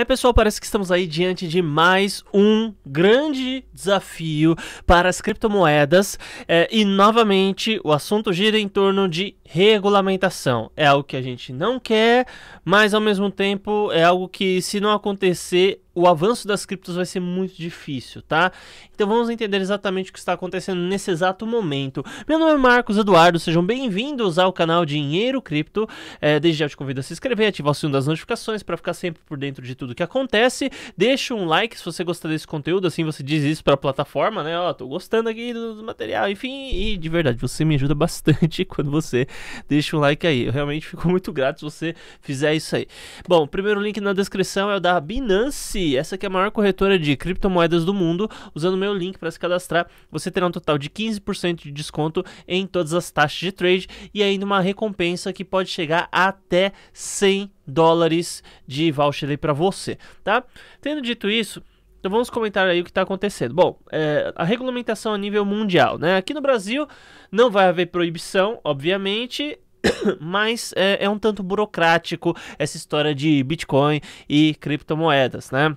É, pessoal, parece que estamos aí diante de mais um grande desafio para as criptomoedas é, e novamente o assunto gira em torno de regulamentação. É algo que a gente não quer, mas ao mesmo tempo é algo que, se não acontecer, o avanço das criptos vai ser muito difícil, tá? Então vamos entender exatamente o que está acontecendo nesse exato momento. Meu nome é Marcos Eduardo, sejam bem-vindos ao canal Dinheiro Cripto. É, desde já te convido a se inscrever, ativar o sino das notificações para ficar sempre por dentro de tudo que acontece. Deixa um like se você gostar desse conteúdo, assim você diz isso para a plataforma, né? Ó, tô gostando aqui do, do material, enfim, e de verdade, você me ajuda bastante quando você deixa um like aí. Eu realmente fico muito grato se você fizer isso aí. Bom, o primeiro link na descrição é o da Binance essa que é a maior corretora de criptomoedas do mundo. Usando meu link para se cadastrar, você terá um total de 15% de desconto em todas as taxas de trade e ainda uma recompensa que pode chegar até 100 dólares de voucher para você, tá? Tendo dito isso, então vamos comentar aí o que está acontecendo. Bom, é, a regulamentação a nível mundial, né? Aqui no Brasil não vai haver proibição, obviamente, mas é, é um tanto burocrático essa história de Bitcoin e criptomoedas, né?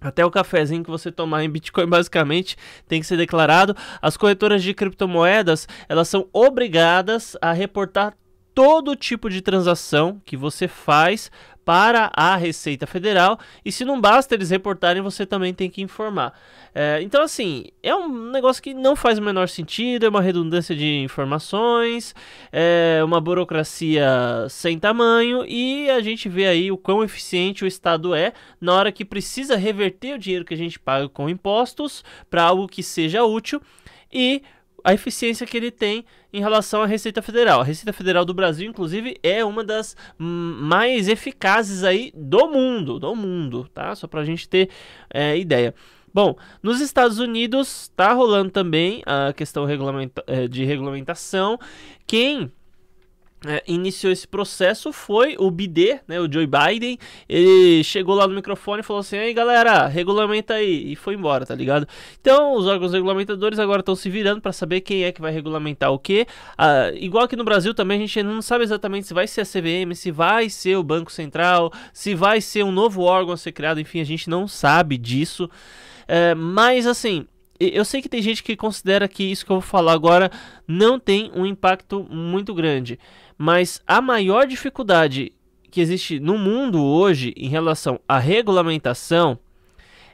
Até o cafezinho que você tomar em Bitcoin basicamente tem que ser declarado. As corretoras de criptomoedas, elas são obrigadas a reportar todo tipo de transação que você faz para a Receita Federal e se não basta eles reportarem, você também tem que informar. É, então, assim, é um negócio que não faz o menor sentido, é uma redundância de informações, é uma burocracia sem tamanho e a gente vê aí o quão eficiente o Estado é na hora que precisa reverter o dinheiro que a gente paga com impostos para algo que seja útil e a eficiência que ele tem em relação à Receita Federal. A Receita Federal do Brasil, inclusive, é uma das mais eficazes aí do mundo, do mundo, tá? Só para a gente ter é, ideia. Bom, nos Estados Unidos está rolando também a questão eh, de regulamentação. Quem é, iniciou esse processo foi o BD né, o Joe Biden. Ele chegou lá no microfone e falou assim: "Aí, galera, regulamenta aí" e foi embora, tá ligado? Então, os órgãos regulamentadores agora estão se virando para saber quem é que vai regulamentar o quê. Ah, igual aqui no Brasil também a gente não sabe exatamente se vai ser a CVM, se vai ser o Banco Central, se vai ser um novo órgão a ser criado, enfim, a gente não sabe disso. É, mas assim, eu sei que tem gente que considera que isso que eu vou falar agora não tem um impacto muito grande, mas a maior dificuldade que existe no mundo hoje em relação à regulamentação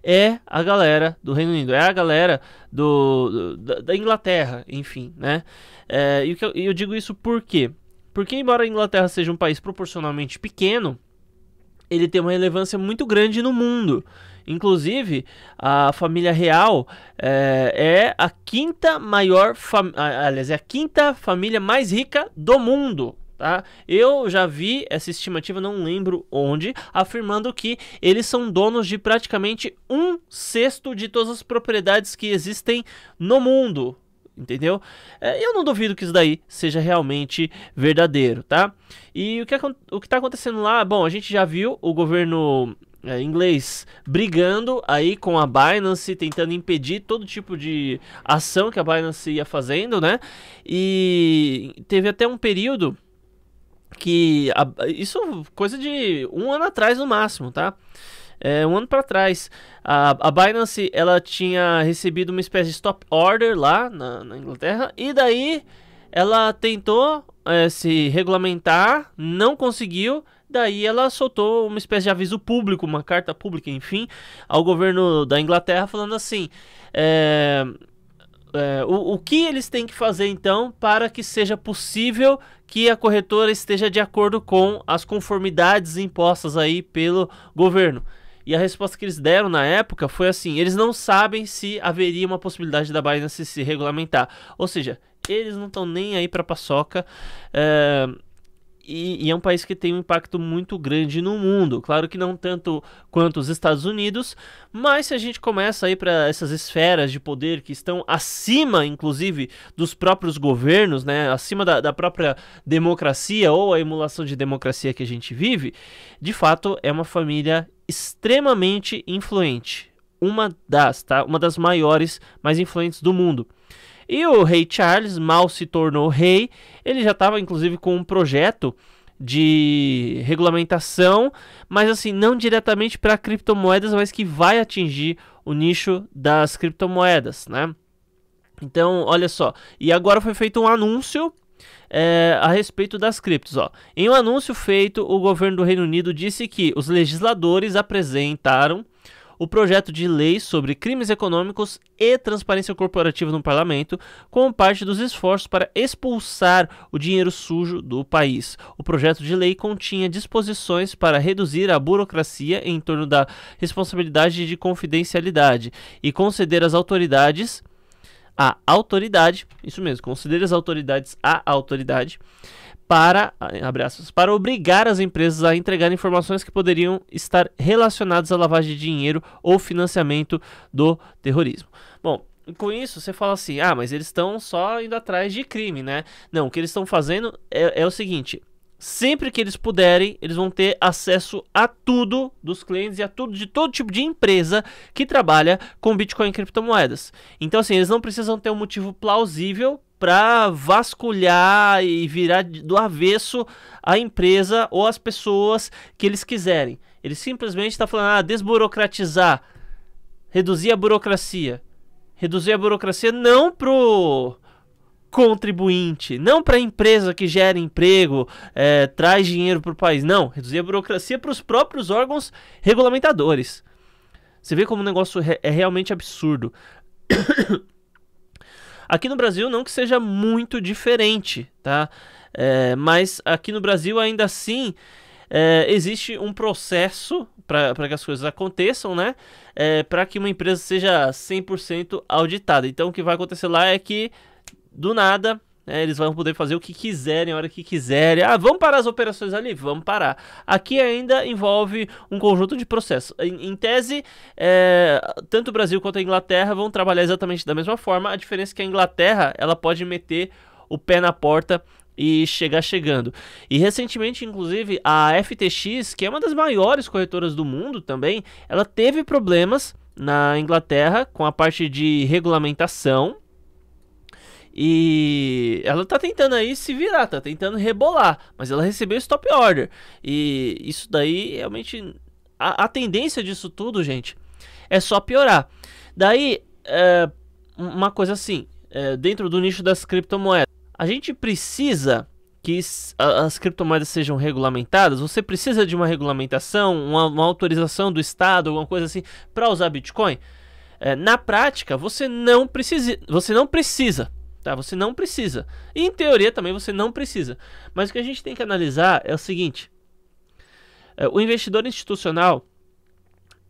é a galera do Reino Unido, é a galera do, do da, Inglaterra, enfim, né? É, e eu, eu digo isso por quê? Porque, embora a Inglaterra seja um país proporcionalmente pequeno, ele tem uma relevância muito grande no mundo. Inclusive, a família real é, é a quinta maior, aliás, é a quinta família mais rica do mundo. Tá? Eu já vi essa estimativa, não lembro onde, afirmando que eles são donos de praticamente um sexto de todas as propriedades que existem no mundo, entendeu? É, eu não duvido que isso daí seja realmente verdadeiro, tá? E o que, está acontecendo lá? Bom, a gente já viu o governo é, inglês brigando aí com a Binance, tentando impedir todo tipo de ação que a Binance ia fazendo, né? E teve até um período que a, isso coisa de um ano atrás no máximo, tá? É, um ano para trás, a, a, Binance ela tinha recebido uma espécie de stop order lá na, na Inglaterra e daí ela tentou é, se regulamentar, não conseguiu, Daí ela soltou uma espécie de aviso público, uma carta pública, enfim, ao governo da Inglaterra, falando assim: é, é, o, o que eles têm que fazer então para que seja possível que a corretora esteja de acordo com as conformidades impostas aí pelo governo? E a resposta que eles deram na época foi assim: eles não sabem se haveria uma possibilidade da Binance se regulamentar. Ou seja, eles não estão nem aí para paçoca. É, e, e, é um país que tem um impacto muito grande no mundo. Claro que não tanto quanto os Estados Unidos, mas se a gente começa aí para essas esferas de poder que estão acima, inclusive, dos próprios governos, né, acima da, da própria democracia ou a emulação de democracia que a gente vive, de fato é uma família extremamente influente. Uma das, tá? Uma das maiores, mais influentes do mundo. E o rei Charles mal se tornou rei, ele já estava inclusive com um projeto de regulamentação, mas assim, não diretamente para criptomoedas, mas que vai atingir o nicho das criptomoedas, né? Então, olha só. E agora foi feito um anúncio é, a respeito das criptos. Ó. Em um anúncio feito, o governo do Reino Unido disse que os legisladores apresentaram o projeto de lei sobre crimes econômicos e transparência corporativa no parlamento, como parte dos esforços para expulsar o dinheiro sujo do país. O projeto de lei continha disposições para reduzir a burocracia em torno da responsabilidade de confidencialidade e conceder às autoridades a autoridade, isso mesmo, conceder as autoridades a autoridade para, abre aspas, para obrigar as empresas a entregar informações que poderiam estar relacionadas à lavagem de dinheiro ou financiamento do terrorismo. Bom, com isso você fala assim, ah, mas eles estão só indo atrás de crime, né? Não, o que eles estão fazendo é, é o seguinte, sempre que eles puderem, eles vão ter acesso a tudo dos clientes e a tudo de todo tipo de empresa que trabalha com Bitcoin e criptomoedas. Então, assim, eles não precisam ter um motivo plausível para vasculhar e virar do avesso a empresa ou as pessoas que eles quiserem. Ele simplesmente está falando, ah, desburocratizar, reduzir a burocracia. Reduzir a burocracia não pro contribuinte, não para a empresa que gera emprego, é, traz dinheiro para o país. Não, reduzir a burocracia para os próprios órgãos regulamentadores. Você vê como o negócio é realmente absurdo. Aqui no Brasil, não que seja muito diferente, tá? É, mas aqui no Brasil, ainda assim, é, existe um processo para que as coisas aconteçam, né? É, para que uma empresa seja 100% auditada. Então, o que vai acontecer lá é que, do nada, é, eles vão poder fazer o que quiserem, a hora que quiserem. Ah, vamos parar as operações ali? Vamos parar. Aqui ainda envolve um conjunto de processos. Em, em tese, é, tanto o Brasil quanto a Inglaterra vão trabalhar exatamente da mesma forma. A diferença é que a Inglaterra ela pode meter o pé na porta e chegar chegando. E recentemente, inclusive, a FTX, que é uma das maiores corretoras do mundo também, ela teve problemas na Inglaterra com a parte de regulamentação e ela tá tentando aí se virar, tá tentando rebolar, mas ela recebeu stop order. E isso daí realmente a, a tendência disso tudo, gente, é só piorar. Daí é, uma coisa assim, é, dentro do nicho das criptomoedas, a gente precisa que as criptomoedas sejam regulamentadas, você precisa de uma regulamentação, uma, uma autorização do Estado, alguma coisa assim, para usar Bitcoin? É, na prática, você não precisa. Você não precisa. Tá? Você não precisa. E, em teoria também você não precisa. Mas o que a gente tem que analisar é o seguinte: é, o investidor institucional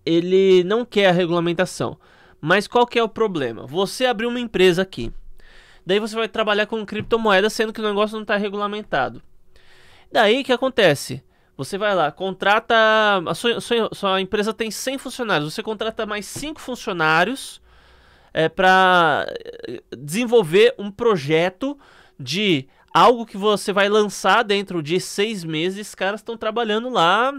ele não quer a regulamentação. Mas qual que é o problema? Você abriu uma empresa aqui. Daí você vai trabalhar com criptomoeda, sendo que o negócio não está regulamentado. Daí o que acontece? Você vai lá, contrata. A sua, sua, sua, empresa tem 100 funcionários. Você contrata mais 5 funcionários é, para eh, desenvolver um projeto de algo que você vai lançar dentro de seis meses. Os caras estão trabalhando lá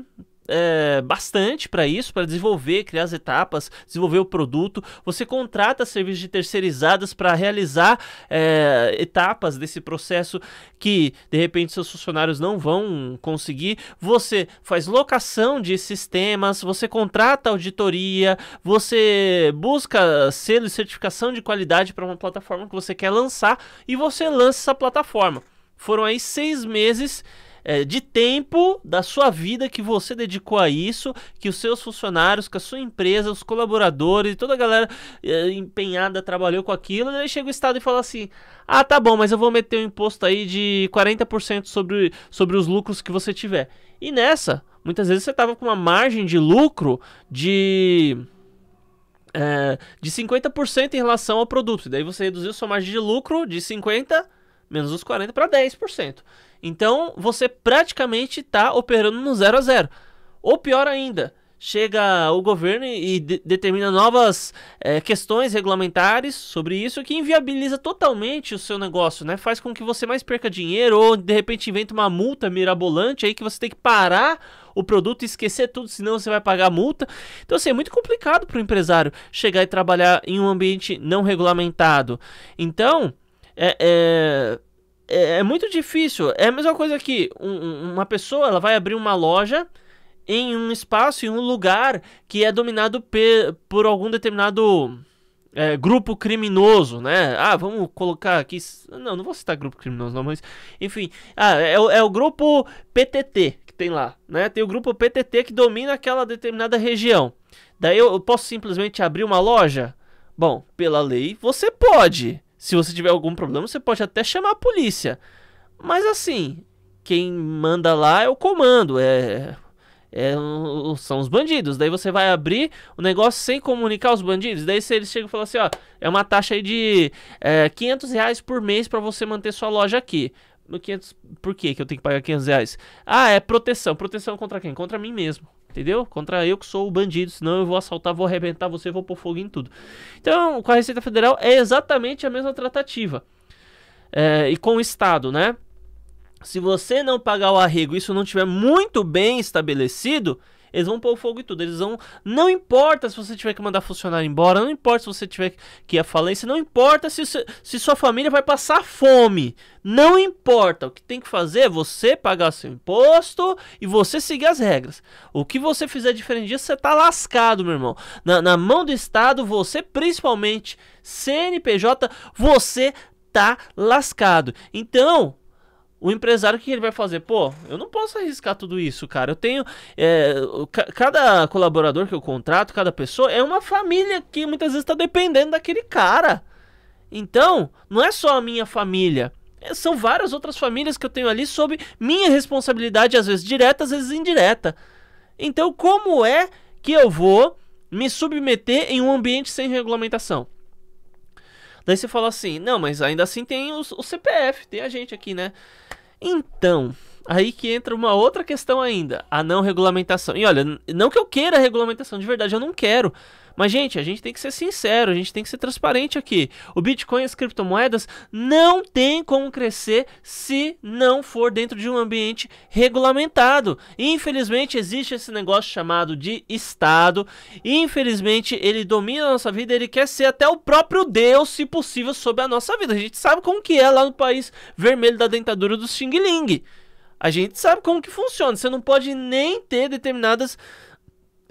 é, bastante para isso, para desenvolver, criar as etapas, desenvolver o produto. Você contrata serviços de terceirizadas para realizar é, etapas desse processo que de repente seus funcionários não vão conseguir. Você faz locação de sistemas, você contrata auditoria, você busca selo e certificação de qualidade para uma plataforma que você quer lançar e você lança essa plataforma. Foram aí seis meses é, de tempo da sua vida que você dedicou a isso, que os seus funcionários, que a sua empresa, os colaboradores, toda a galera é, empenhada trabalhou com aquilo, e né, aí chega o Estado e fala assim: ah, tá bom, mas eu vou meter um imposto aí de 40% sobre, sobre os lucros que você tiver. E nessa, muitas vezes você tava com uma margem de lucro de é, de 50% em relação ao produto. e Daí você reduziu sua margem de lucro de 50 menos os 40 para 10%. Então você praticamente está operando no zero a zero. Ou pior ainda, chega o governo e de determina novas é, questões regulamentares sobre isso que inviabiliza totalmente o seu negócio, né? Faz com que você mais perca dinheiro ou de repente inventa uma multa mirabolante aí que você tem que parar o produto e esquecer tudo, senão você vai pagar multa. Então, assim, é muito complicado para o empresário chegar e trabalhar em um ambiente não regulamentado. Então, é, é é, é muito difícil. É a mesma coisa que um, uma pessoa ela vai abrir uma loja em um espaço, em um lugar que é dominado pe por algum determinado é, grupo criminoso, né? Ah, vamos colocar aqui. Não, não vou citar grupo criminoso, não, mas. Enfim, ah, é, é, o é grupo PTT que tem lá, né? Tem o grupo PTT que domina aquela determinada região. Daí eu, eu posso simplesmente abrir uma loja? Bom, pela lei você pode. Se você tiver algum problema, você pode até chamar a polícia. Mas assim, quem manda lá é o comando, é, é, são os bandidos. Daí você vai abrir o negócio sem comunicar os bandidos. Daí se eles chegam e falam assim, ó, é uma taxa aí de é, 500 reais por mês para você manter sua loja aqui. 500, por quê que eu tenho que pagar 500 reais? Ah, é proteção. Proteção contra quem? Contra mim mesmo. Entendeu? Contra eu que sou o bandido, senão eu vou assaltar, vou arrebentar você, vou pôr fogo em tudo. Então, com a Receita Federal é exatamente a mesma tratativa. É, e com o Estado, né? Se você não pagar o arrego e isso não tiver muito bem estabelecido, eles vão pôr fogo e tudo. Eles vão. Não importa se você tiver que mandar funcionário embora, não importa se você tiver que ir à falência, não importa se, se sua família vai passar fome. Não importa. O que tem que fazer é você pagar seu imposto e você seguir as regras. O que você fizer diferente disso, você tá lascado, meu irmão. Na, na mão do Estado, você principalmente, CNPJ, você tá lascado. Então, o empresário, o que ele vai fazer? Pô, eu não posso arriscar tudo isso, cara. Eu tenho. É, cada colaborador que eu contrato, cada pessoa, é uma família que muitas vezes está dependendo daquele cara. Então, não é só a minha família. É, são várias outras famílias que eu tenho ali sob minha responsabilidade, às vezes direta, às vezes indireta. Então, como é que eu vou me submeter em um ambiente sem regulamentação? Daí você fala assim: não, mas ainda assim tem o CPF, tem a gente aqui, né? Então, Aí que entra uma outra questão ainda, a não regulamentação. E olha, não que eu queira regulamentação, de verdade eu não quero. Mas, gente, a gente tem que ser sincero, a gente tem que ser transparente aqui. O Bitcoin e as criptomoedas não tem como crescer se não for dentro de um ambiente regulamentado. Infelizmente, existe esse negócio chamado de Estado. Infelizmente, ele domina a nossa vida, ele quer ser até o próprio Deus, se possível, sobre a nossa vida. A gente sabe como que é lá no país vermelho da dentadura do Xing Ling. A gente sabe como que funciona. Você não pode nem ter determinadas,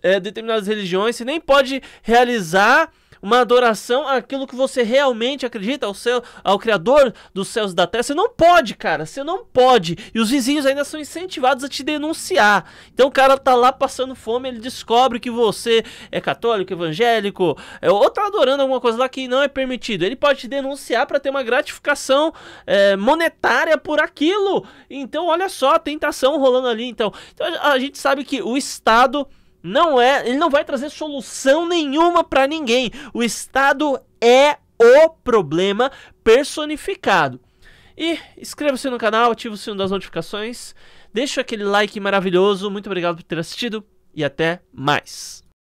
é, determinadas religiões, você nem pode realizar uma adoração àquilo que você realmente acredita, ao, seu, ao Criador dos céus e da terra. Você não pode, cara, você não pode. E os vizinhos ainda são incentivados a te denunciar. Então o cara tá lá passando fome, ele descobre que você é católico, evangélico, é, ou tá adorando alguma coisa lá que não é permitido. Ele pode te denunciar para ter uma gratificação é, monetária por aquilo. Então, olha só, a tentação rolando ali. Então, então a gente sabe que o Estado não é, ele não vai trazer solução nenhuma para ninguém. O Estado é o problema personificado. E inscreva-se no canal, ative o sino das notificações, deixa aquele like maravilhoso, muito obrigado por ter assistido e até mais.